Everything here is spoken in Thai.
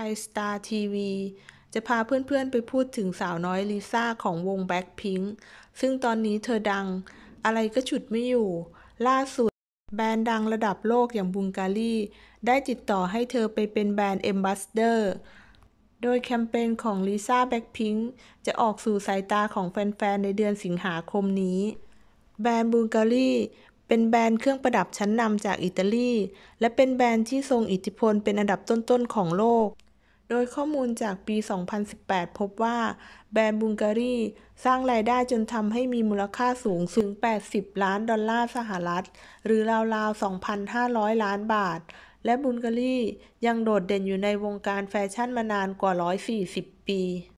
ไทยสตาร์ทีวีจะพาเพื่อนๆ ไปพูดถึงสาวน้อยลิซ่าของวงแบ็คพิงค์ซึ่งตอนนี้เธอดังอะไรก็ฉุดไม่อยู่ ล่าสุด แบรนด์ดังระดับโลกอย่างบุงการีได้ติดต่อให้เธอไปเป็นแบรนด์เอมบัสเดอร์ โดยแคมเปญของลิซ่าแบ็คพิงค์จะออกสู่สายตาของแฟนๆ ในเดือนสิงหาคมนี้ แบรนด์บูงการีเป็นแบรนด์เครื่องประดับชั้นนำจากอิตาลีและเป็นแบรนด์ที่ทรงอิทธิพลเป็นอันดับต้นๆของโลกโดยข้อมูลจากปี 2018 พบว่าแบรนด์บุลการีสร้างรายได้จนทำให้มีมูลค่าสูงถึง 80 ล้านดอลลาร์สหรัฐ หรือราวๆ 2,500 ล้านบาท และบุลการียังโดดเด่นอยู่ในวงการแฟชั่นมานานกว่า 140 ปี